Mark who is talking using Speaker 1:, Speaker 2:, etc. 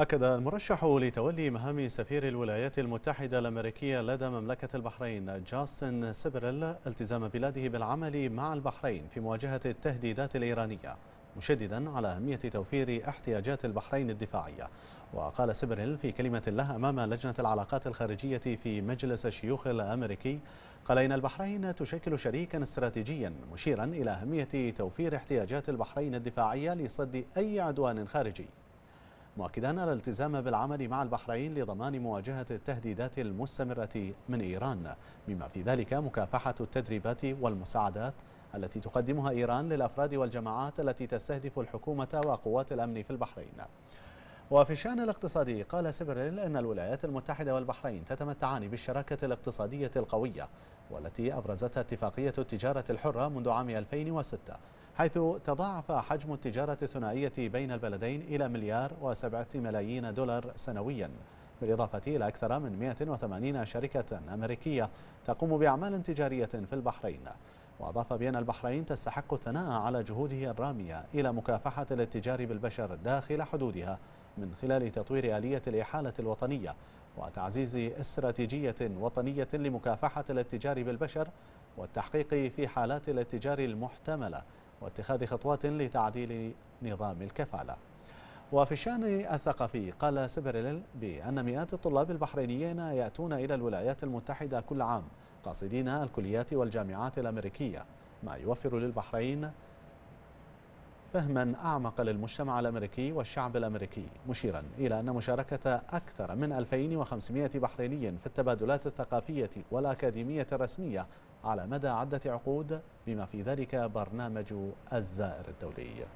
Speaker 1: أكد المرشح لتولي مهام سفير الولايات المتحدة الأمريكية لدى مملكة البحرين جاسن سبريل التزام بلاده بالعمل مع البحرين في مواجهة التهديدات الإيرانية مشددا على أهمية توفير احتياجات البحرين الدفاعية وقال سبريل في كلمة له أمام لجنة العلاقات الخارجية في مجلس الشيوخ الأمريكي قال إن البحرين تشكل شريكا استراتيجيا مشيرا إلى أهمية توفير احتياجات البحرين الدفاعية لصد أي عدوان خارجي مؤكدا الالتزام بالعمل مع البحرين لضمان مواجهة التهديدات المستمرة من إيران بما في ذلك مكافحة التدريبات والمساعدات التي تقدمها إيران للأفراد والجماعات التي تستهدف الحكومة وقوات الأمن في البحرين وفي الشأن الاقتصادي قال سبريل أن الولايات المتحدة والبحرين تتمتعان بالشراكة الاقتصادية القوية والتي أبرزتها اتفاقية التجارة الحرة منذ عام 2006 حيث تضاعف حجم التجارة الثنائية بين البلدين إلى مليار وسبعة ملايين دولار سنويا بالإضافة إلى أكثر من 180 شركة أمريكية تقوم بأعمال تجارية في البحرين وأضاف بأن البحرين تستحق الثناء على جهوده الرامية إلى مكافحة الاتجار بالبشر داخل حدودها من خلال تطوير آلية الإحالة الوطنية وتعزيز استراتيجية وطنية لمكافحة الاتجار بالبشر والتحقيق في حالات الاتجار المحتملة واتخاذ خطوات لتعديل نظام الكفالة وفي الشأن الثقافي قال سبريل بأن مئات الطلاب البحرينيين يأتون إلى الولايات المتحدة كل عام قاصدين الكليات والجامعات الأمريكية ما يوفر للبحرين فهما أعمق للمجتمع الأمريكي والشعب الأمريكي مشيرا إلى أن مشاركة أكثر من 2500 بحريني في التبادلات الثقافية والأكاديمية الرسمية على مدى عدة عقود بما في ذلك برنامج الزائر الدولي